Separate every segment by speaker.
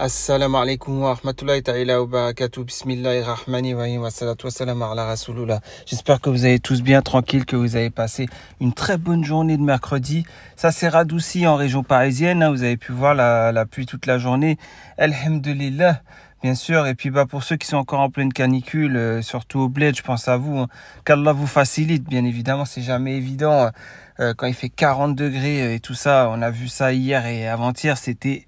Speaker 1: Assalamu alaikum wa rahmatullahi ta'ala wa rahmani Wa salatu wa salam ala J'espère que vous allez tous bien, tranquille, que vous avez passé une très bonne journée de mercredi. Ça s'est radouci en région parisienne. Hein. Vous avez pu voir la, pluie toute la journée. Alhamdulillah bien sûr. Et puis bah, pour ceux qui sont encore en pleine canicule, euh, surtout au bled, je pense à vous, hein, qu'Allah vous facilite, bien évidemment, c'est jamais évident. Hein. Euh, quand il fait 40 degrés euh, et tout ça, on a vu ça hier et avant-hier, c'était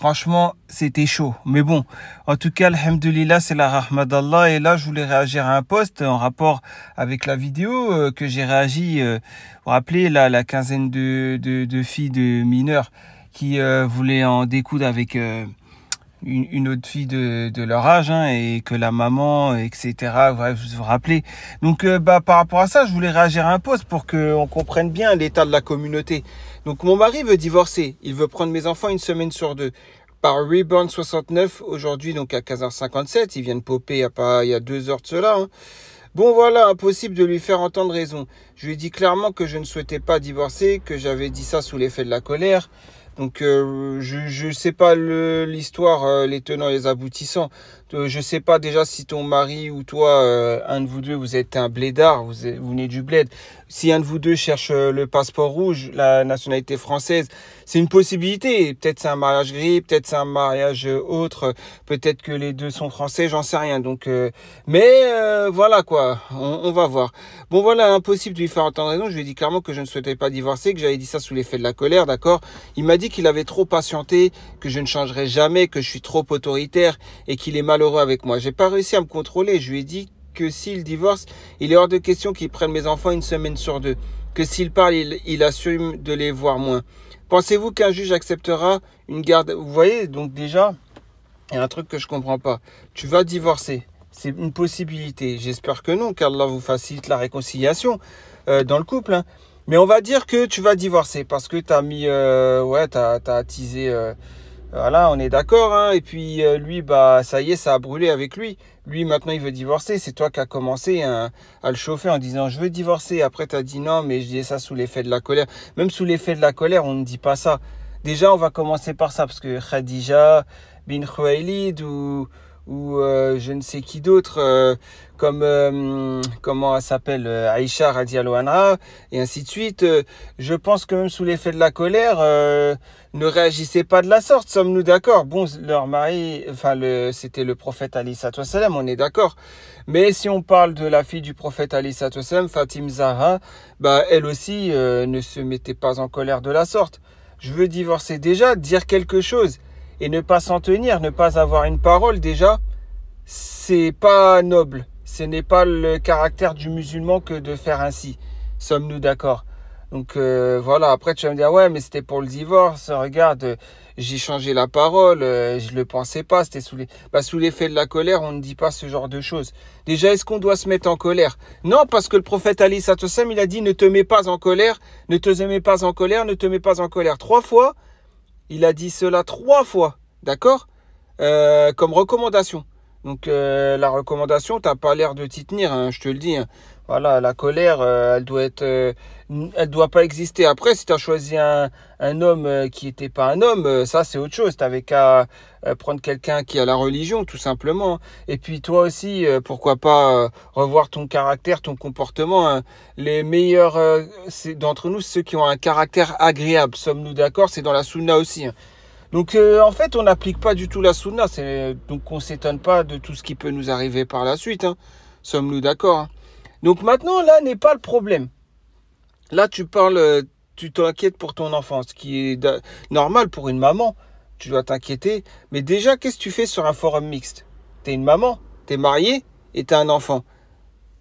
Speaker 1: Franchement, c'était chaud. Mais bon, en tout cas, alhamdoulilah, c'est la rahma d'Allah. Et là, je voulais réagir à un poste en rapport avec la vidéo euh, que j'ai réagi. Euh, vous vous rappelez, la quinzaine de, de, filles de mineurs qui euh, voulaient en découdre avec une, autre fille de, leur âge hein, et que la maman, etc. vous vous rappelez. Donc euh, bah, par rapport à ça, je voulais réagir à un poste pour qu'on comprenne bien l'état de la communauté. Donc mon mari veut divorcer, il veut prendre mes enfants une semaine sur deux. Par Reborn 69, aujourd'hui donc à 15h57, ils viennent popper il il y a deux heures de cela. Hein. Bon voilà, impossible de lui faire entendre raison. Je lui ai dit clairement que je ne souhaitais pas divorcer, que j'avais dit ça sous l'effet de la colère. Donc euh, je ne sais pas l'histoire, euh, les tenants et les aboutissants je sais pas déjà si ton mari ou toi, euh, un de vous deux, vous êtes un blédard, vous, venez du bled. Si un de vous deux cherche euh, le passeport rouge, la nationalité française, c'est une possibilité. Peut-être c'est un mariage gris, peut-être c'est un mariage euh, autre, peut-être que les deux sont français, j'en sais rien. Donc, mais voilà quoi, on, va voir. Bon voilà, impossible de lui faire entendre raison. Je lui ai dit clairement que je ne souhaitais pas divorcer, que j'avais dit ça sous l'effet de la colère, d'accord. Il m'a dit qu'il avait trop patienté, que je ne changerais jamais, que je suis trop autoritaire et qu'il est mal avec moi. J'ai pas réussi à me contrôler. Je lui ai dit que s'il divorce, il est hors de question qu'il prenne mes enfants une semaine sur deux. Que s'il parle, il, assume de les voir moins. Pensez-vous qu'un juge acceptera une garde Vous voyez, donc déjà, il y a un truc que je comprends pas. Tu vas divorcer. C'est une possibilité. J'espère que non, car là, vous facilite la réconciliation euh, dans le couple. Hein. Mais on va dire que tu vas divorcer parce que tu as mis. Euh, ouais, tu as, attisé. Euh, voilà, euh, on est d'accord. Hein. Et puis euh, lui, bah ça y est, ça a brûlé avec lui. Lui, maintenant, il veut divorcer. C'est toi qui as commencé hein, à le chauffer en disant je veux divorcer. Après, tu as dit non, mais je disais ça sous l'effet de la colère. Même sous l'effet de la colère, on ne dit pas ça. Déjà, on va commencer par ça, parce que Khadija bin ou, ou euh, je ne sais qui d'autre, comme comment elle s'appelle, Aïcha Radialoana, et ainsi de suite. je pense que même sous l'effet de la colère, ne réagissez pas de la sorte, sommes-nous d'accord Bon, leur mari, enfin, c'était le prophète Ali on est d'accord. Mais si on parle de la fille du prophète Ali Fatim Zahra, bah, elle aussi euh, ne se mettait pas en colère de la sorte. Je veux divorcer déjà, dire quelque chose et ne pas s'en tenir, ne pas avoir une parole déjà, c'est pas noble. Ce n'est pas le caractère du musulman que de faire ainsi. Sommes-nous d'accord donc euh, voilà, après tu vas me dire ouais mais c'était pour le divorce, regarde, euh, j'ai changé la parole, je euh, je le pensais pas, c'était sous les bah, sous l'effet de la colère, on ne dit pas ce genre de choses. Déjà est-ce qu'on doit se mettre en colère Non parce que le prophète Ali Sattosem, il a dit ne te mets pas en colère, ne te mets pas en colère, ne te mets pas en colère trois fois. Il a dit cela trois fois, d'accord comme recommandation. Donc la recommandation, t'as pas l'air de t'y tenir, hein, je te le dis. Hein. Voilà, la colère, elle doit être, elle doit pas exister. Après, si tu as choisi un, homme euh, qui n'était pas un homme, euh, ça c'est autre chose. Tu n'avais qu'à euh, prendre quelqu'un qui a la religion, tout simplement. Et puis toi aussi, pourquoi pas revoir ton caractère, ton comportement. Hein. Les meilleurs d'entre nous, ceux qui ont un caractère agréable, sommes-nous d'accord C'est dans la sunna aussi. Hein. Donc en fait, on n'applique pas du tout la sunna, donc on s'étonne pas de tout ce qui peut nous arriver par la suite. Hein. Sommes-nous d'accord Donc maintenant, là n'est pas le problème. Là, tu parles, euh, tu t'inquiètes pour ton enfant, ce qui est normal pour une maman. Tu dois t'inquiéter. Mais déjà, qu'est-ce que tu fais sur un forum mixte T'es une maman, t'es mariée et t'as un enfant.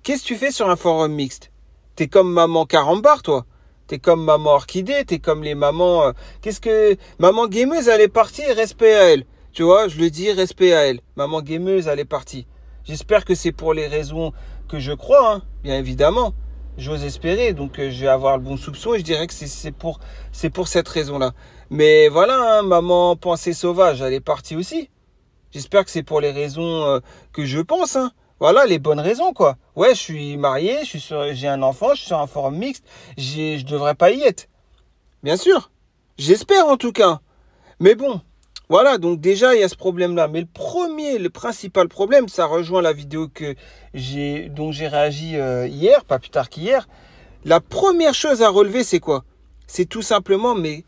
Speaker 1: Qu'est-ce que tu fais sur un forum mixte T'es comme maman carambar, toi. T'es comme maman orchidée, t'es comme les mamans. Euh, qu'est-ce que maman gameuse, elle est partie, respect à elle. Tu vois, je le dis, respect à elle. Maman gameuse, elle est partie. J'espère que c'est pour les raisons que je crois, hein, bien évidemment j'ose espérer. Donc euh, je vais avoir le bon soupçon et je dirais que c'est pour, pour cette raison-là. Mais voilà, hein, maman pensée sauvage, elle est partie aussi. J'espère que c'est pour les raisons euh, que je pense. Hein. Voilà, les bonnes raisons, quoi. Ouais, je suis marié, j'ai un enfant, je suis sur un forum mixte, je devrais pas y être. Bien sûr. J'espère en tout cas. Mais bon, voilà, donc déjà, il y a ce problème-là. Mais le premier, le principal problème, ça rejoint la vidéo que j'ai, dont j'ai réagi euh, hier, pas plus tard qu'hier. La première chose à relever, c'est quoi C'est tout simplement, mais...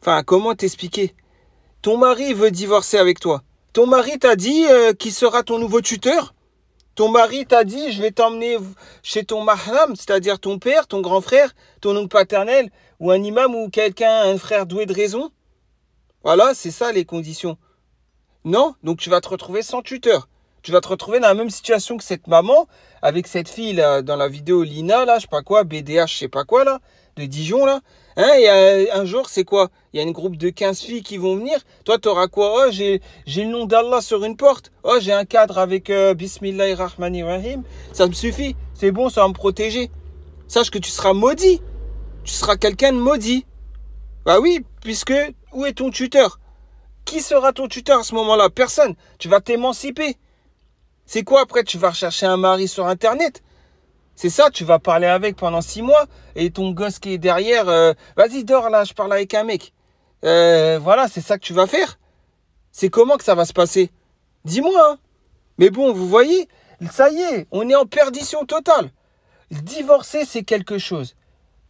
Speaker 1: Enfin, comment t'expliquer Ton mari veut divorcer avec toi. Ton mari t'a dit euh, qu'il sera ton nouveau tuteur ton mari t'a dit, je vais t'emmener chez ton mahram, c'est-à-dire ton père, ton grand frère, ton oncle paternel, ou un imam ou quelqu'un, un frère doué de raison. Voilà, c'est ça les conditions. Non, donc tu vas te retrouver sans tuteur. Tu vas te retrouver dans la même situation que cette maman, avec cette fille là, dans la vidéo Lina, là, je sais pas quoi, BDH, je sais pas quoi, là, de Dijon, là. Hein, et euh, un, jour, c'est quoi Il y a une groupe de 15 filles qui vont venir. Toi, tu auras quoi Oh, j'ai le nom d'Allah sur une porte. Oh, j'ai un cadre avec euh, Bismillahirrahmanirrahim. Ça me suffit. C'est bon, ça va me protéger. Sache que tu seras maudit. Tu seras quelqu'un de maudit. Bah oui, puisque où est ton tuteur Qui sera ton tuteur à ce moment-là Personne. Tu vas t'émanciper. C'est quoi après Tu vas rechercher un mari sur Internet. C'est ça, tu vas parler avec pendant six mois et ton gosse qui est derrière, euh, vas-y dors là, je parle avec un mec. Euh, voilà, c'est ça que tu vas faire. C'est comment que ça va se passer Dis-moi. Hein. Mais bon, vous voyez, ça y est, on est en perdition totale. Divorcer, c'est quelque chose.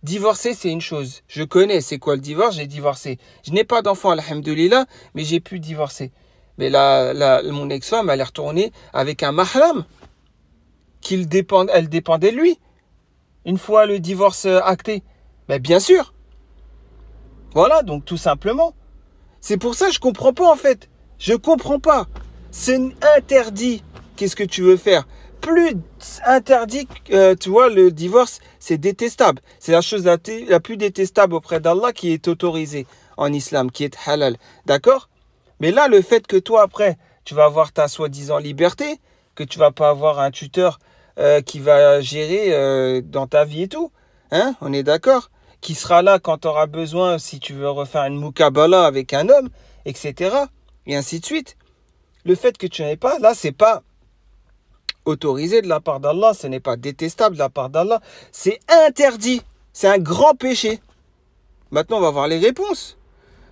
Speaker 1: Divorcer, c'est une chose. Je connais c'est quoi le divorce, j'ai divorcé. Je n'ai pas d'enfant, alhamdoulilah, mais j'ai pu divorcer. Mais là, mon ex-femme, elle est avec un mahram. Qu'il elle dépendait de lui. Une fois le divorce euh, acté. Mais bien sûr. Voilà, donc tout simplement. C'est pour ça que je comprends pas en fait. Je comprends pas. C'est interdit. Qu'est-ce que tu veux faire plus interdit, euh, tu vois, le divorce, c'est détestable. C'est la chose la, plus détestable auprès d'Allah qui est autorisée en islam, qui est halal. D'accord Mais là, le fait que toi, après, tu vas avoir ta soi-disant liberté, que tu vas pas avoir un tuteur euh, qui va gérer euh, dans ta vie et tout, hein, on est d'accord Qui sera là quand tu auras besoin, si tu veux refaire une mukabala avec un homme, etc. Et ainsi de suite. Le fait que tu n'aies pas, là, c'est pas autorisé de la part d'Allah, ce n'est pas détestable de la part d'Allah, c'est interdit, c'est un grand péché. Maintenant, on va voir les réponses.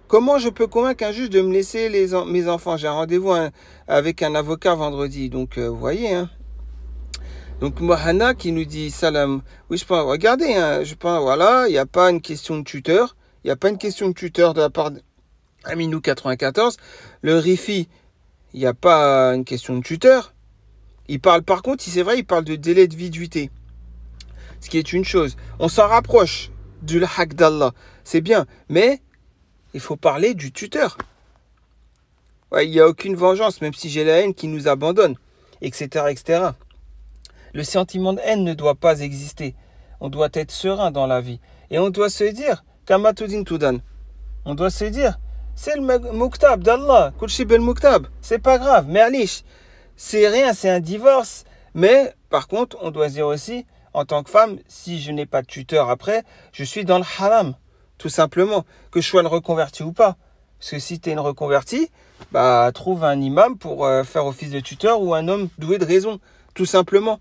Speaker 1: Comment je peux convaincre un juge de me laisser mes enfants J'ai un rendez-vous hein, avec un avocat vendredi, donc euh, vous voyez. Hein. Donc Mohana qui nous dit salam. Oui, je pense, regardez, hein, je pense, voilà, il n'y a pas une question de tuteur. Il n'y a pas une question de tuteur de la part aminou 94 Le RIFI, il n'y a pas une question de tuteur. Il parle par contre, c'est vrai, il parle de délai de viduité. Ce qui est une chose. On s'en rapproche du haq d'Allah. C'est bien. Mais il faut parler du tuteur. il n'y a aucune vengeance, même si j'ai la haine qui nous abandonne, etc., etc. Le sentiment de haine ne doit pas exister. On doit être serein dans la vie. Et on doit se dire, Kamatudin Toudan. on doit se dire, c'est le Mouktab d'Allah, el c'est pas grave, Alish, c'est rien, c'est un divorce. Mais par contre, on doit dire aussi, en tant que femme, si je n'ai pas de tuteur après, je suis dans le haram, tout simplement, que je sois une reconvertie ou pas. Parce que si tu es une reconvertie, bah, trouve un imam pour euh, faire office de tuteur ou un homme doué de raison, tout simplement.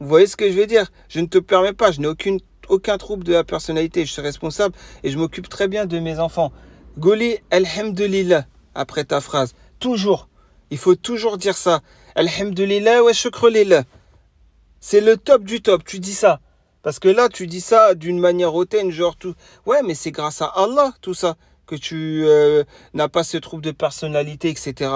Speaker 1: Vous voyez ce que je veux dire Je ne te permets pas, je n'ai aucune, aucun trouble de la personnalité, je suis responsable et je m'occupe très bien de mes enfants. Goli, alhamdulillah, après ta phrase. Toujours. Il faut toujours dire ça. Alhamdulillah wa shukrulillah. C'est le top du top, tu dis ça. Parce que là, tu dis ça d'une manière hautaine, genre tout. Ouais, mais c'est grâce à Allah, tout ça, que tu euh, n'as pas ce trouble de personnalité, etc.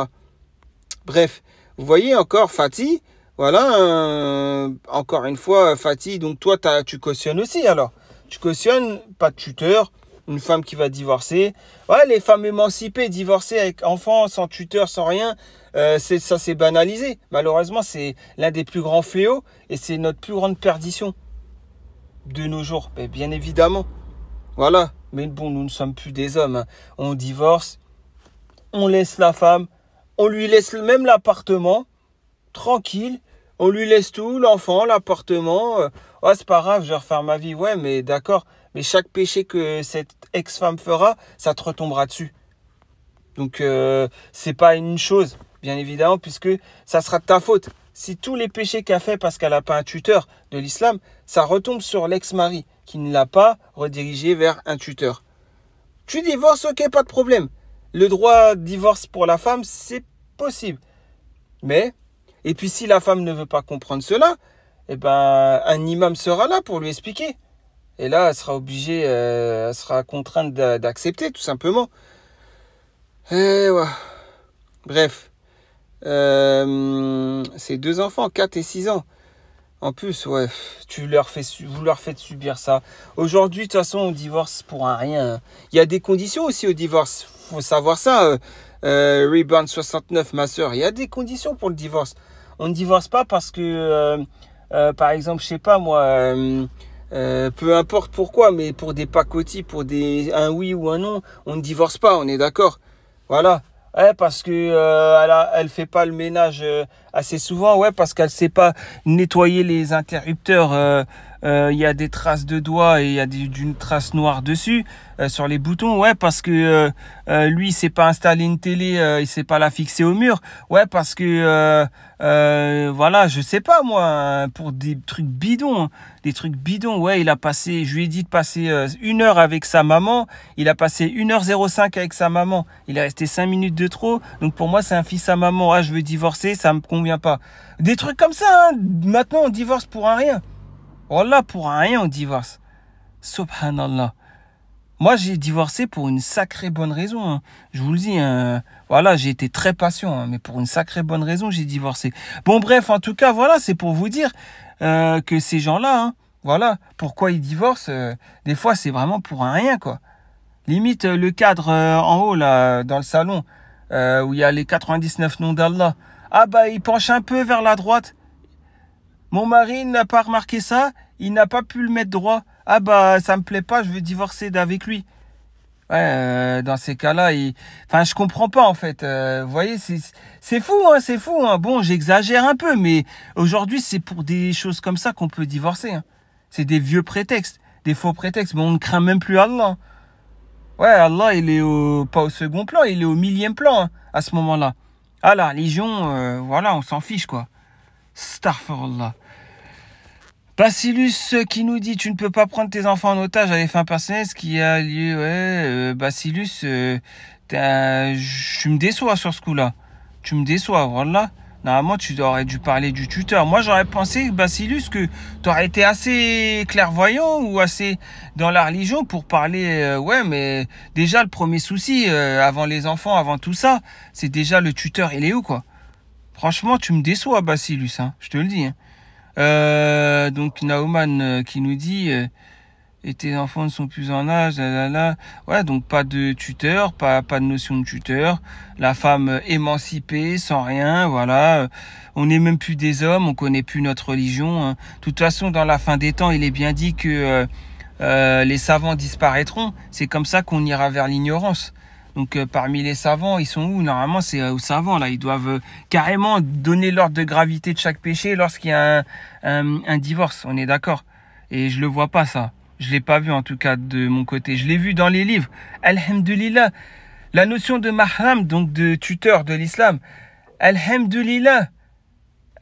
Speaker 1: Bref, vous voyez encore Fatih, voilà, encore une fois, Fatih, donc toi, tu cautionnes aussi alors. Tu cautionnes, pas de tuteur, une femme qui va divorcer. Ouais, les femmes émancipées, divorcées avec enfants, sans tuteur, sans rien, euh, ça c'est banalisé. Malheureusement, c'est l'un des plus grands fléaux et c'est notre plus grande perdition de nos jours. bien évidemment. Voilà. Mais bon, nous ne sommes plus des hommes. Hein. On divorce, on laisse la femme, on lui laisse même l'appartement, tranquille. On lui laisse tout, l'enfant, l'appartement. Euh, oh, c'est pas grave, je vais refaire ma vie. Ouais, mais d'accord. Mais chaque péché que cette ex-femme fera, ça te retombera dessus. Donc euh, c'est pas une chose, bien évidemment, puisque ça sera de ta faute. Si tous les péchés qu'a fait parce qu'elle n'a pas un tuteur de l'islam, ça retombe sur l'ex-mari qui ne l'a pas redirigé vers un tuteur. Tu divorces, ok, pas de problème. Le droit de divorce pour la femme, c'est possible. Mais, et puis si la femme ne veut pas comprendre cela, et eh ben, un imam sera là pour lui expliquer. Et là, elle sera obligée, euh, elle sera contrainte d'accepter, tout simplement. Et eh ouais. Bref. Euh, c'est deux enfants, 4 et 6 ans. En plus, ouais, tu leur fais, vous leur faites subir ça. Aujourd'hui, de toute façon, on divorce pour un rien. Il y a des conditions aussi au divorce. faut savoir ça. Euh, euh Reborn 69, ma soeur, il y a des conditions pour le divorce. On ne divorce pas parce que, euh, euh, par exemple, je sais pas moi, peu importe pourquoi, mais pour des pacotis, pour des, un oui ou un non, on ne divorce pas, on est d'accord. Voilà, ouais, parce que euh, elle, a, elle fait pas le ménage euh, assez souvent, ouais, parce qu'elle sait pas nettoyer les interrupteurs euh, euh, il y a des traces de doigts et il y a d'une trace noire dessus euh, sur les boutons. Ouais, parce que euh, lui, il s'est pas installé une télé, il s'est pas la fixer au mur. Ouais, parce que voilà, je sais pas moi, pour des trucs bidons, hein, des trucs bidons. Ouais, il a passé, je lui ai dit de passer une heure avec sa maman. Il a passé 1h05 avec sa maman. Il est resté 5 minutes de trop. Donc pour moi, c'est un fils à maman. Ah, je veux divorcer, ça me convient pas. Des trucs comme ça, hein. Maintenant, on divorce pour un rien. Voilà pour rien, on divorce. Subhanallah. Moi, j'ai divorcé pour une sacrée bonne raison. Hein. Je vous le dis, hein. voilà, j'ai été très patient, hein, mais pour une sacrée bonne raison, j'ai divorcé. Bon, bref, en tout cas, voilà, c'est pour vous dire euh, que ces gens-là, voilà, pourquoi ils divorcent, euh, des fois, c'est vraiment pour un rien, quoi. Limite, euh, le cadre en haut, là, dans le salon, où il y a les 99 noms d'Allah, ah bah, il penche un peu vers la droite. Mon mari n'a pas remarqué ça, il n'a pas pu le mettre droit. Ah bah ça me plaît pas, je veux divorcer d'avec lui. Ouais, euh, dans ces cas-là, il... enfin, je comprends pas en fait. Euh, vous voyez, c'est fou, hein, c'est fou. Hein. Bon, j'exagère un peu, mais aujourd'hui, c'est pour des choses comme ça qu'on peut divorcer. Hein. C'est des vieux prétextes, des faux prétextes, mais on ne craint même plus Allah. Ouais, Allah, il est au... pas au second plan, il est au millième plan hein, à ce moment-là. Ah la religion, euh, voilà, on s'en fiche quoi. Allah. Bacillus euh, qui nous dit tu ne peux pas prendre tes enfants en otage à des fins personnelles, ce qui a lieu. Ouais, basilus euh, Bacillus, euh, tu me déçois sur ce coup-là. Tu me déçois, voilà. Normalement, tu aurais dû parler du tuteur. Moi, j'aurais pensé, Bacillus, que tu aurais été assez clairvoyant ou assez dans la religion pour parler. ouais, mais déjà, le premier souci, avant les enfants, avant tout ça, c'est déjà le tuteur, il est où, quoi Franchement, tu me déçois, bassi hein. je te le dis. Hein. Euh, donc Naoman euh, qui nous dit euh, et tes enfants ne sont plus en âge, là, Ouais, donc pas de tuteur, pas, de notion de tuteur. La femme émancipée, sans rien, voilà. On n'est même plus des hommes, on connaît plus notre religion. Hein. De toute façon, dans la fin des temps, il est bien dit que les savants disparaîtront. C'est comme ça qu'on ira vers l'ignorance. Donc euh, parmi les savants, ils sont où Normalement, c'est euh, aux savants là. Ils doivent euh, carrément donner l'ordre de gravité de chaque péché lorsqu'il y a un, divorce. On est d'accord Et je le vois pas ça. Je l'ai pas vu en tout cas de mon côté. Je l'ai vu dans les livres. Alhamdulillah. La notion de mahram, donc de tuteur de l'islam. Alhamdulillah.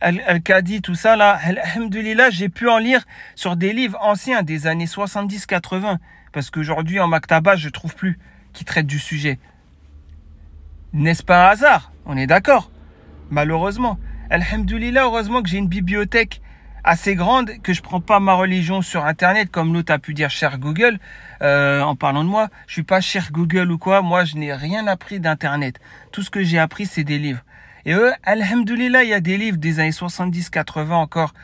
Speaker 1: Al-Qadi, tout ça là, Alhamdulillah, j'ai pu en lire sur des livres anciens des années 70-80, parce qu'aujourd'hui en Maktaba, je trouve plus qui traite du sujet. N'est-ce pas un hasard On est d'accord. Malheureusement. Alhamdulillah, heureusement que j'ai une bibliothèque assez grande, que je prends pas ma religion sur Internet, comme l'autre a pu dire cher Google, euh, en parlant de moi. Je suis pas cher Google ou quoi, moi je n'ai rien appris d'Internet. Tout ce que j'ai appris, c'est des livres. Et eux, alhamdulillah, il y a des livres des années 70, 80 encore,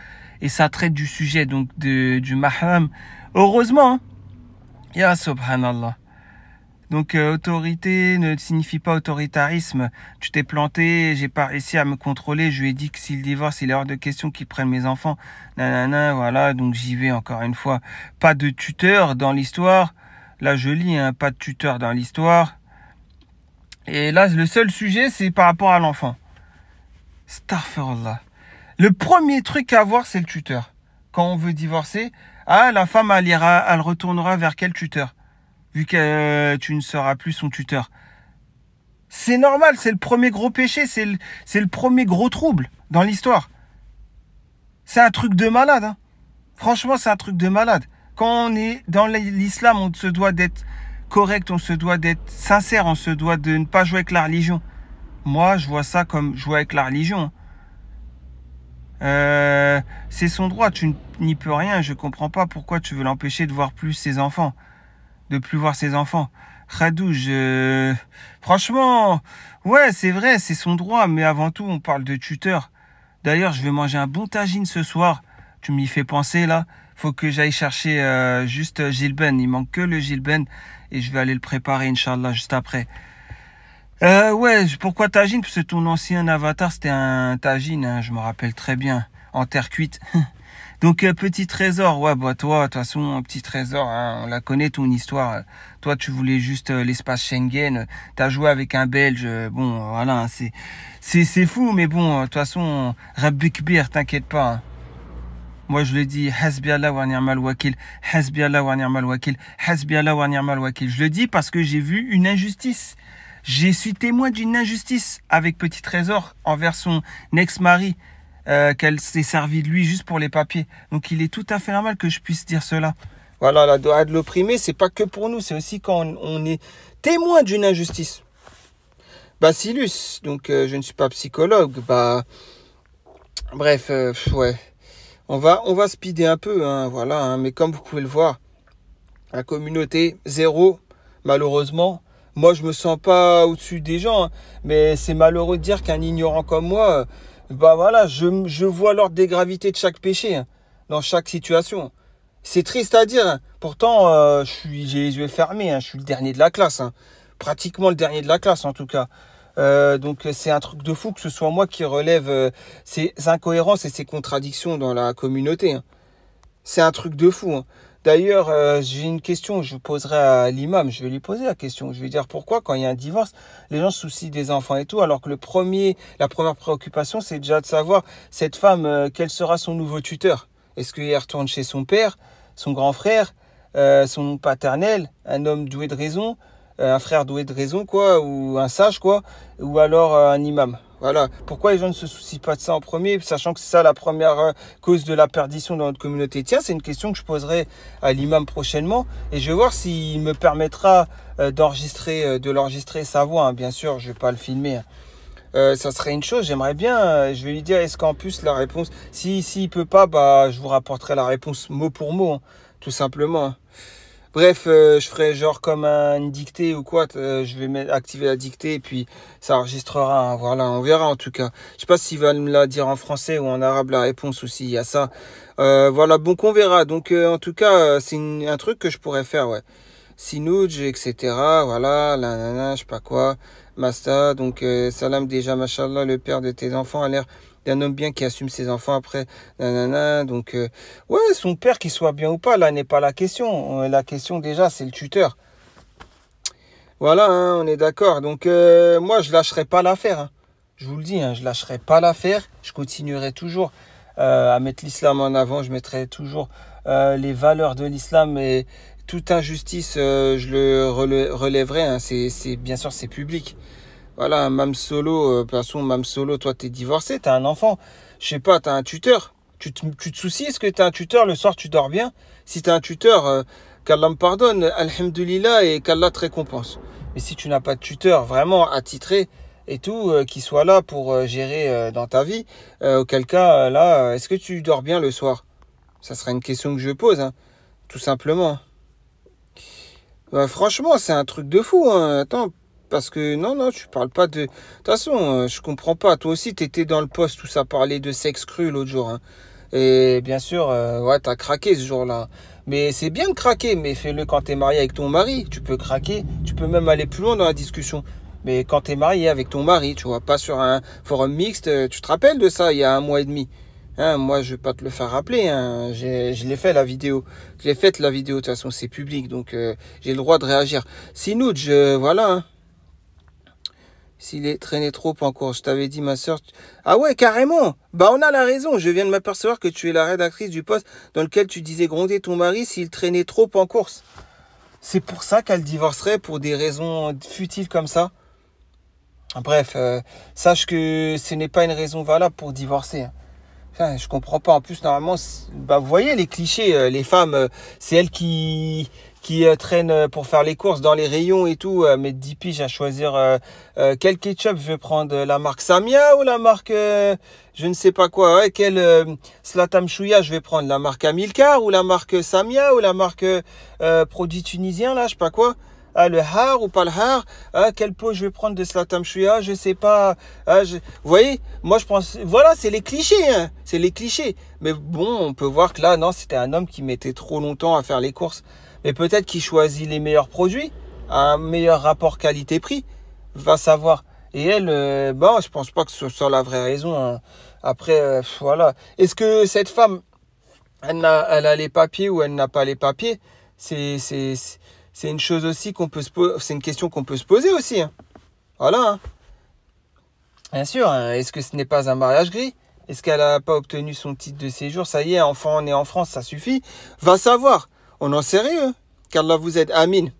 Speaker 1: et ça traite du sujet, donc de, du mahram. Heureusement, hein. ya subhanallah. Donc euh, autorité ne signifie pas autoritarisme. Tu t'es planté, j'ai pas réussi à me contrôler, je lui ai dit que s'il divorce, il est hors de question qu'il prenne mes enfants. Nanana, voilà, donc j'y vais encore une fois. Pas de tuteur dans l'histoire. Là, je lis, hein. pas de tuteur dans l'histoire. Et là, le seul sujet, c'est par rapport à l'enfant. Allah. Le premier truc à voir, c'est le tuteur. Quand on veut divorcer, ah, la femme, elle, elle retournera vers quel tuteur vu que euh, tu ne seras plus son tuteur. C'est normal, c'est le premier gros péché, c'est le, le, premier gros trouble dans l'histoire. C'est un truc de malade. Hein. Franchement, c'est un truc de malade. Quand on est dans l'islam, on se doit d'être correct, on se doit d'être sincère, on se doit de ne pas jouer avec la religion. Moi, je vois ça comme jouer avec la religion. Hein. Euh, c'est son droit, tu n'y peux rien. Je comprends pas pourquoi tu veux l'empêcher de voir plus ses enfants de plus voir ses enfants. Khadouj, je... Euh, franchement, ouais, c'est vrai, c'est son droit, mais avant tout, on parle de tuteur. D'ailleurs, je vais manger un bon tagine ce soir. Tu m'y fais penser là. Faut que j'aille chercher euh, juste euh, Gilben. Il manque que le Gilben et je vais aller le préparer, Inch'Allah, juste après. ouais, pourquoi tagine Parce que ton ancien avatar, c'était un tagine, hein, je me rappelle très bien, en terre cuite. Donc euh, petit trésor, ouais bah toi de toute façon petit trésor, hein, on la connaît ton histoire. Toi tu voulais juste euh, l'espace Schengen, t'as joué avec un Belge, euh, bon voilà hein, c'est c'est c'est fou mais bon de toute façon Rabbi t'inquiète pas. Hein. Moi je le dis Hasbi Allah wa ni'mal wakil, Hasbi wa ni'mal wakil, Hasbi wa ni'mal wakil. Je le dis parce que j'ai vu une injustice. J'ai suis témoin d'une injustice avec Petit Trésor envers son ex-mari. Euh, qu'elle s'est servie de lui juste pour les papiers. Donc il est tout à fait normal que je puisse dire cela. Voilà, la doigt de l'opprimé, c'est pas que pour nous, c'est aussi quand on, est témoin d'une injustice. Bacillus, donc euh, je ne suis pas psychologue, bah bref, euh, ouais. On va, on va speeder un peu, hein, voilà, hein, mais comme vous pouvez le voir, la communauté zéro, malheureusement, moi, je me sens pas au-dessus des gens, hein, mais c'est malheureux de dire qu'un ignorant comme moi, bah voilà, je, vois l'ordre des gravités de chaque péché, hein, dans chaque situation. C'est triste à dire. Hein. Pourtant, euh, je suis, j'ai les yeux fermés. Hein. je suis le dernier de la classe. Pratiquement le dernier de la classe, en tout cas. Euh, donc euh, c'est un truc de fou que ce soit moi qui relève ces incohérences et ces contradictions dans la communauté. C'est un truc de fou. D'ailleurs, euh, j'ai une question que je poserai à l'imam. Je vais lui poser la question. Je vais dire pourquoi, quand il y a un divorce, les gens se soucient des enfants et tout, alors que le premier, la première préoccupation, c'est déjà de savoir cette femme, euh, quel sera son nouveau tuteur. Est-ce qu'elle retourne chez son père, son grand frère, euh, son paternel, un homme doué de raison, un frère doué de raison, quoi, ou un sage, quoi, ou alors un imam. Voilà. Pourquoi les gens ne se soucient pas de ça en premier, sachant que c'est ça la première euh, cause de la perdition dans notre communauté Tiens, c'est une question que je poserai à l'imam prochainement et je vais voir s'il me permettra euh, d'enregistrer, euh, de l'enregistrer sa voix. Hein. Bien sûr, je vais pas le filmer. Hein. ça serait une chose, j'aimerais bien, je vais lui dire, est-ce qu'en plus la réponse, si s'il ne peut pas, bah, je vous rapporterai la réponse mot pour mot, hein, tout simplement. Bref, euh, je ferai genre comme un, une dictée ou quoi. Euh, je vais mettre, activer la dictée et puis ça enregistrera. Hein, voilà, on verra en tout cas. Je sais pas s'il va me la dire en français ou en arabe la réponse ou s'il y a ça. Euh, voilà, bon on verra. Donc en tout cas, c'est un truc que je pourrais faire, ouais. Sinouj, etc. Voilà, la nana, je sais pas quoi. Masta, donc salam déjà, machallah, le père de tes enfants a l'air d'un homme bien qui assume ses enfants après. Nanana, donc, euh, ouais, son père, qu'il soit bien ou pas, là n'est pas la question. Euh, la question déjà, c'est le tuteur. Voilà, hein, on est d'accord. Donc, euh, moi, je lâcherai pas l'affaire. Hein. Je vous le dis, je hein, je lâcherai pas l'affaire. Je continuerai toujours à mettre l'islam en avant. Je mettrai toujours les valeurs de l'islam et toute injustice, je le relèverai. C'est bien sûr, c'est public. Voilà, Mam Solo, façon, euh, Mam Solo, toi, t'es divorcé, t'as un enfant. Je sais pas, t'as un tuteur. Tu te, soucies, est-ce que t'as un tuteur Le soir, tu dors bien Si t'as un tuteur, euh, qu'Allah me pardonne, Alhamdulillah, et qu'Allah te récompense. Mais si tu n'as pas de tuteur vraiment attitré, et tout, euh, qui soit là pour gérer dans ta vie. auquel cas, là, est-ce que tu dors bien le soir Ça serait une question que je pose, hein, tout simplement. Bah, franchement, c'est un truc de fou. Hein. Attends, parce que non, non, tu parles pas de... De toute façon, euh, je comprends pas. Toi aussi, tu étais dans le poste où ça parlait de sexe cru l'autre jour. Hein. Et bien sûr, euh, ouais, t'as craqué ce jour-là. Mais c'est bien de craquer, mais fais-le quand t'es marié avec ton mari. Tu peux craquer, tu peux même aller plus loin dans la discussion. Mais quand t'es marié avec ton mari, tu vois, pas sur un forum mixte. Euh, tu te rappelles de ça, il y a un mois et demi hein, moi, je vais pas te le faire rappeler. Hein. Je l'ai fait la vidéo. Je l'ai faite la vidéo. De toute façon, c'est public, donc j'ai le droit de réagir. Sinon, je, voilà. Hein s'il est traîné trop en course. Je t'avais dit, ma soeur. Ah ouais, carrément Bah, on a la raison. Je viens de m'apercevoir que tu es la rédactrice du poste dans lequel tu disais gronder ton mari s'il traînait trop en course. C'est pour ça qu'elle divorcerait pour des raisons futiles comme ça. Bref, euh, sache que ce n'est pas une raison valable pour divorcer. Hein. je comprends pas. En plus, normalement, bah, vous voyez les clichés, euh, les femmes, euh, c'est elles qui qui euh, traîne euh, pour faire les courses dans les rayons et tout, euh, mais 10 piges à choisir quel ketchup je vais prendre, la marque Samia ou la marque je ne sais pas quoi, quel Slatam Shouya, je vais prendre, la marque Amilcar ou la marque Samia ou la marque produit tunisien là, je sais pas quoi. Ah, le har ou pas le har, ah, quelle peau pot je vais prendre de Slatam Shouya, je sais pas. Ah, vous voyez, moi je pense, voilà, c'est les clichés, hein. c'est les clichés. Mais bon, on peut voir que là, non, c'était un homme qui mettait trop longtemps à faire les courses. Mais peut-être qu'il choisit les meilleurs produits un meilleur rapport qualité-prix. Va savoir. Et elle, euh, bon, bah, je pense pas que ce soit la vraie raison. Hein. Après, euh, voilà. Est-ce que cette femme, elle a, les papiers ou elle n'a pas les papiers C'est, c'est, une chose aussi qu'on peut se C'est une question qu'on peut se poser aussi. Hein. Voilà. Hein. Bien sûr. Est-ce que ce n'est pas un mariage gris Est-ce qu'elle n'a pas obtenu son titre de séjour Ça y est, enfant, on est en France, ça suffit. Va savoir. On en sait rien. là, vous aide. amine.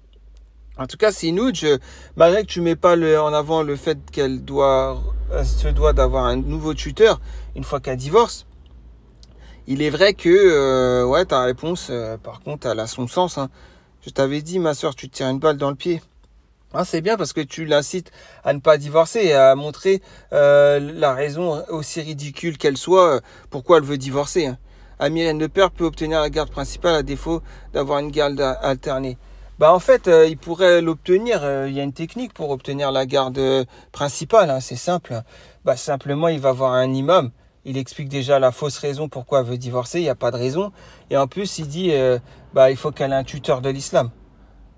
Speaker 1: En tout cas, c'est je, malgré que tu mets pas le, en avant le fait qu'elle doit, euh, se doit d'avoir un nouveau tuteur une fois qu'elle divorce, il est vrai que euh, ouais, ta réponse, euh, par contre, elle a son sens. Hein. Je t'avais dit, ma soeur, tu te tires une balle dans le pied. Ah, c'est bien parce que tu l'incites à ne pas divorcer et à montrer la raison aussi ridicule qu'elle soit pourquoi elle veut divorcer. Hein. Amirène Mylène peut obtenir la garde principale à défaut d'avoir une garde alternée. Bah en fait, euh, il pourrait l'obtenir. Euh, il y a une technique pour obtenir la garde principale. Hein, c'est simple. Bah simplement, il va voir un imam. Il explique déjà la fausse raison pourquoi elle veut divorcer. Il n'y a pas de raison. Et en plus, il dit, euh, bah il faut qu'elle ait un tuteur de l'islam.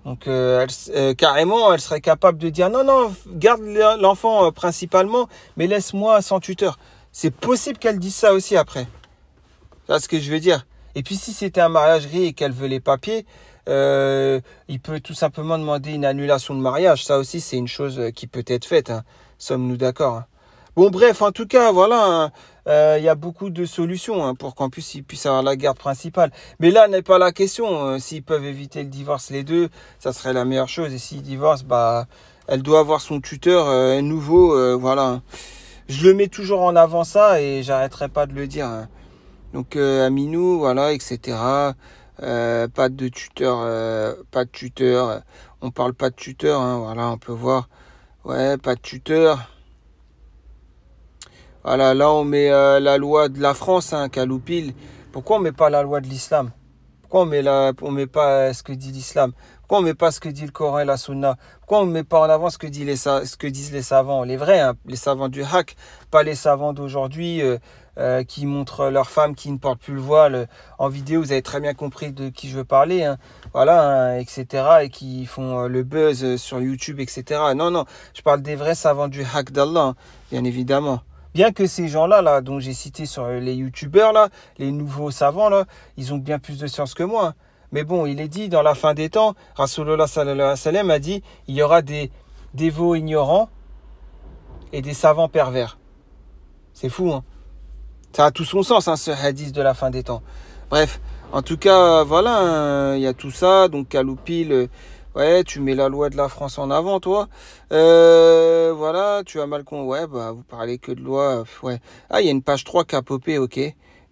Speaker 1: Donc carrément, elle serait capable de dire non, non, garde l'enfant principalement, mais laisse-moi sans tuteur. C'est possible qu'elle dise ça aussi après. C'est ce que je veux dire. Et puis si c'était un mariage gris et qu'elle veut les papiers, euh, il peut tout simplement demander une annulation de mariage. Ça aussi, c'est une chose euh, qui peut être faite. Hein. Sommes-nous d'accord hein. Bon, bref, en tout cas, voilà, hein. euh, il y a beaucoup de solutions pour qu'en plus ils puissent avoir la garde principale. Mais là n'est pas la question. S'ils peuvent éviter le divorce les deux, ça serait la meilleure chose. Et s'ils divorcent, bah, elle doit avoir son tuteur nouveau. voilà, je le mets toujours en avant ça et j'arrêterai pas de le dire. Donc euh, Aminou, voilà, etc. Euh, pas de tuteur, euh, pas de tuteur. On parle pas de tuteur, hein, voilà, on peut voir. Ouais, pas de tuteur. Voilà, là on met la loi de la France, hein, Kaloupil. Pourquoi on met pas la loi de l'islam Pourquoi on met met pas ce que dit l'islam Pourquoi on met pas ce que dit le Coran et la Sunna Pourquoi on met pas en avant ce que, les, ce que disent les savants, les vrais, hein, les savants du hack, pas les savants d'aujourd'hui, euh, qui montrent leurs femmes qui ne portent plus le voile en vidéo, vous avez très bien compris de qui je veux parler, hein. voilà, hein, etc. Et qui font euh, le buzz euh, sur YouTube, etc. Non, non, je parle des vrais savants du hack d'Allah, bien évidemment bien que ces gens-là, là, dont j'ai cité sur les youtubeurs, là, les nouveaux savants, là, ils ont bien plus de science que moi. Hein. Mais bon, il est dit, dans la fin des temps, Rasulullah sallallahu alayhi wa a dit, il y aura des dévots ignorants et des savants pervers. C'est fou, hein ça a tout son sens, hein, ce hadith de la fin des temps. Bref, en tout cas, voilà, hein, il y a tout ça. Donc, Caloupil, euh, ouais, tu mets la loi de la France en avant, toi. Euh, voilà, tu as mal con. Ouais, bah, vous parlez que de loi. Ouais. Ah, il y a une page 3 qui a popé, ok.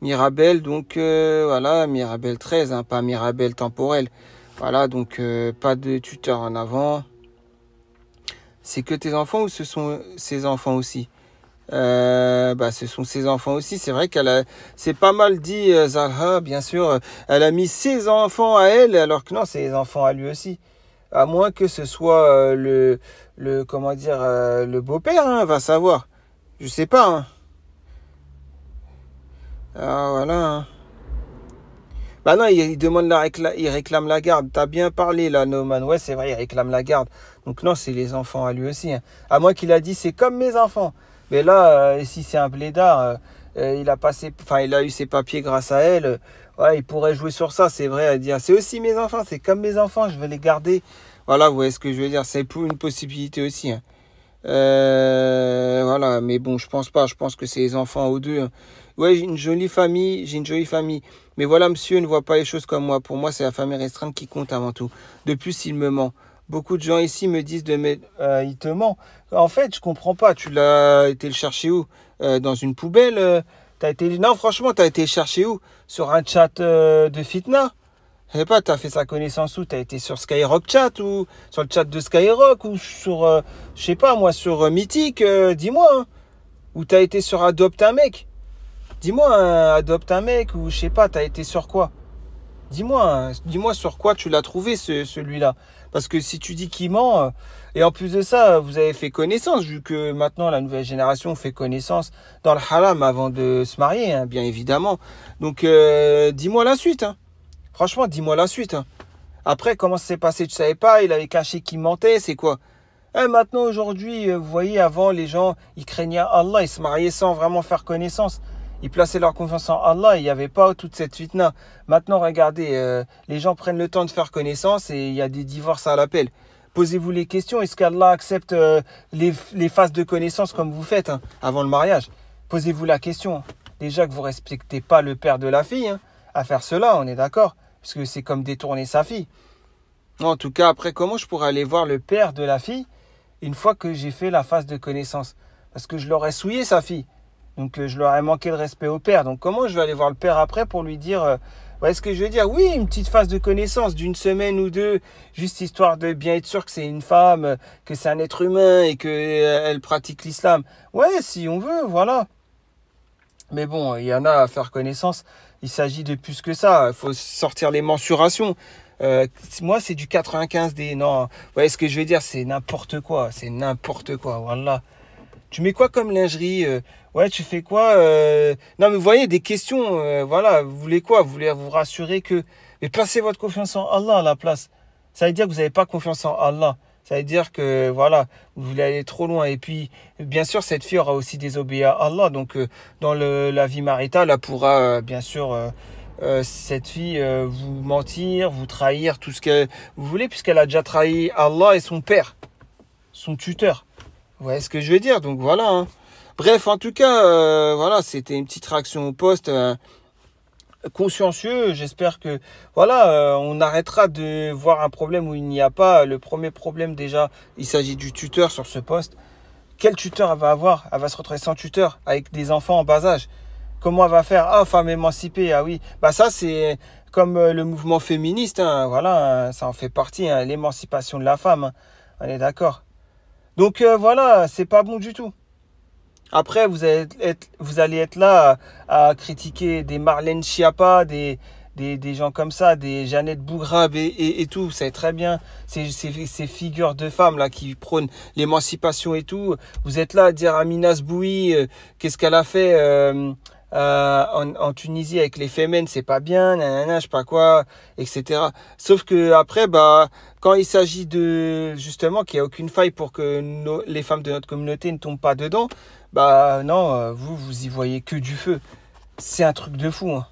Speaker 1: Mirabel, donc, euh, voilà, Mirabel 13, hein, pas Mirabel temporel. Voilà, donc, pas de tuteur en avant. C'est que tes enfants ou ce sont ses enfants aussi euh, bah, ce sont ses enfants aussi. C'est vrai qu'elle a, c'est pas mal dit euh, bien sûr. Elle a mis ses enfants à elle, alors que non, c'est les enfants à lui aussi. À moins que ce soit euh, le, le, comment dire, le beau-père, hein, va savoir. Je sais pas. Hein. Ah voilà. Hein. Bah non, il, demande la il réclame la garde. T'as bien parlé là, Noman. Ouais, c'est vrai, il réclame la garde. Donc non, c'est les enfants à lui aussi. À moins qu'il a dit, c'est comme mes enfants. Mais là, euh, si c'est un blédard, euh, euh, il a passé, enfin, il a eu ses papiers grâce à elle. Ouais, il pourrait jouer sur ça, c'est vrai, à dire c'est aussi mes enfants, c'est comme mes enfants, je veux les garder. Voilà, vous voyez ce que je veux dire, c'est une possibilité aussi. Hein. voilà, mais bon, je pense pas, je pense que c'est les enfants aux deux. Hein. Ouais, j'ai une jolie famille, j'ai une jolie famille. Mais voilà, monsieur ne voit pas les choses comme moi. Pour moi, c'est la famille restreinte qui compte avant tout. De plus, il me ment. Beaucoup de gens ici me disent de mettre, euh, il te ment. En fait, je comprends pas. Tu l'as été le chercher où euh, Dans une poubelle euh, été non, franchement, t'as été chercher où Sur un chat de Fitna Je sais pas. as fait sa connaissance où Tu as été sur Skyrock chat ou sur le chat de Skyrock ou sur, je sais pas moi, sur Mythique Dis-moi. Hein. Ou tu as été sur Adopte un mec Dis-moi, hein, Adopte un mec ou je sais pas. tu as été sur quoi Dis-moi, hein, dis-moi sur quoi tu l'as trouvé celui-là. Parce que si tu dis qu'il ment, euh, et en plus de ça, vous avez fait connaissance, vu que maintenant la nouvelle génération fait connaissance dans le haram avant de se marier, hein, bien évidemment. Donc euh, dis-moi la suite. Hein. Franchement, dis-moi la suite. Hein. Après, comment ça s'est passé Tu savais pas Il avait caché qu'il mentait, c'est quoi eh, Maintenant, aujourd'hui, euh, vous voyez, avant, les gens, ils craignaient Allah, ils se mariaient sans vraiment faire connaissance. Ils plaçaient leur confiance en Allah, il n'y avait pas toute cette fitna. Maintenant, regardez, euh, les gens prennent le temps de faire connaissance et il y a des divorces à l'appel. Posez-vous les questions, est-ce qu'Allah accepte euh, les, phases de connaissance comme vous faites hein, avant le mariage Posez-vous la question. Déjà que vous respectez pas le père de la fille, hein, à faire cela, on est d'accord, parce que c'est comme détourner sa fille. En tout cas, après, comment je pourrais aller voir le père de la fille une fois que j'ai fait la phase de connaissance Parce que je l'aurais souillé, sa fille. Donc euh, je leur ai manqué de respect au père. Donc comment je vais aller voir le père après pour lui dire euh, ouais, ce que je veux dire Oui, une petite phase de connaissance d'une semaine ou deux, juste histoire de bien être sûr que c'est une femme, que c'est un être humain et que euh, elle pratique l'islam. Ouais, si on veut, voilà. Mais bon, il y en a à faire connaissance. Il s'agit de plus que ça. Il faut sortir les mensurations. moi, c'est du 95D. Non, Ouais, voyez ce que je veux dire C'est n'importe quoi. C'est n'importe quoi. Voilà tu mets quoi comme lingerie euh, Ouais, tu fais quoi euh, Non, mais vous voyez, des questions, euh, voilà, vous voulez quoi Vous voulez vous rassurer que... Mais placez votre confiance en Allah à la place. Ça veut dire que vous n'avez pas confiance en Allah. Ça veut dire que voilà, vous voulez aller trop loin. Et puis, bien sûr, cette fille aura aussi désobéi à Allah. Donc, dans la vie maritale, elle pourra, bien sûr, cette fille vous mentir, vous trahir, tout ce que vous voulez, puisqu'elle a déjà trahi Allah et son père, son tuteur. Vous ce que je veux dire Donc voilà. Hein. Bref, en tout cas, euh, voilà, c'était une petite réaction au poste. Euh, consciencieux, j'espère que voilà, euh, on arrêtera de voir un problème où il n'y a pas le premier problème déjà, il s'agit du tuteur sur ce poste. Quel tuteur elle va avoir Elle va se retrouver sans tuteur avec des enfants en bas âge. Comment elle va faire Ah, femme émancipée, ah oui. Bah ça c'est comme le mouvement féministe, hein. voilà, hein, ça en fait partie, l'émancipation de la femme. On est d'accord. Donc euh, voilà, c'est pas bon du tout. Après, vous allez être, vous allez être là à, critiquer des Marlène Schiappa, des, des, gens comme ça, des Jeannette Bougrab et, tout. Vous savez très bien ces, ces, figures de femmes là qui prônent l'émancipation et tout. Vous êtes là à dire à Minas Bouy, euh, qu'est-ce qu'elle a fait euh, euh, en, Tunisie avec les femmes, c'est pas bien, nanana, je sais pas quoi, etc. Sauf que après, bah, quand il s'agit de justement qu'il n'y a aucune faille pour que les femmes de notre communauté ne tombent pas dedans, bah non, euh, vous vous y voyez que du feu. C'est un truc de fou. Hein.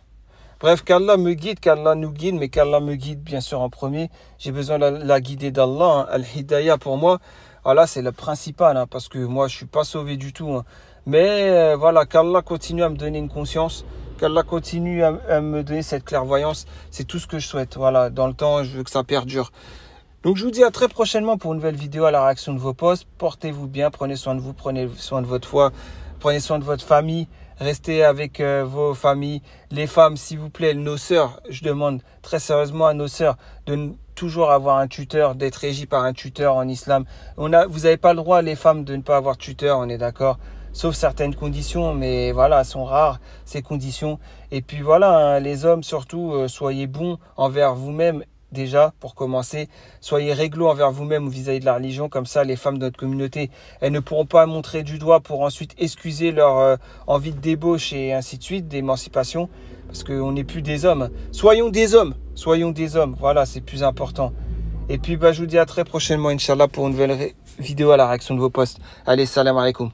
Speaker 1: Bref, qu'Allah me guide, qu'Allah nous guide, mais qu'Allah me guide bien sûr en premier. J'ai besoin de la, guider d'Allah. Hein. Al-Hidayah pour moi, voilà, c'est la principale hein, parce que moi je suis pas sauvé du tout. Mais euh, voilà, qu'Allah continue à me donner une conscience, qu'Allah continue à, me donner cette clairvoyance. C'est tout ce que je souhaite. Voilà, dans le temps, je veux que ça perdure. Donc je vous dis à très prochainement pour une nouvelle vidéo à la réaction de vos posts. Portez-vous bien, prenez soin de vous, prenez soin de votre foi, prenez soin de votre famille. Restez avec euh, vos familles, les femmes, s'il vous plaît, nos sœurs. Je demande très sérieusement à nos sœurs de toujours avoir un tuteur, d'être régi par un tuteur en islam. vous n'avez pas le droit, les femmes, de ne pas avoir tuteur, on est d'accord sauf certaines conditions, mais voilà, sont rares ces conditions. Et puis voilà, hein, les hommes surtout, euh, soyez bons envers vous-même déjà pour commencer. Soyez réglo envers vous-même vis-à-vis de la religion, comme ça les femmes de notre communauté, elles ne pourront pas montrer du doigt pour ensuite excuser leur euh, envie de débauche et ainsi de suite, d'émancipation, parce qu'on n'est plus des hommes. Soyons des hommes, soyons des hommes, voilà, c'est plus important. Et puis bah, je vous dis à très prochainement, Inch'Allah, pour une nouvelle vidéo à la réaction de vos postes. Allez, salam alaikum.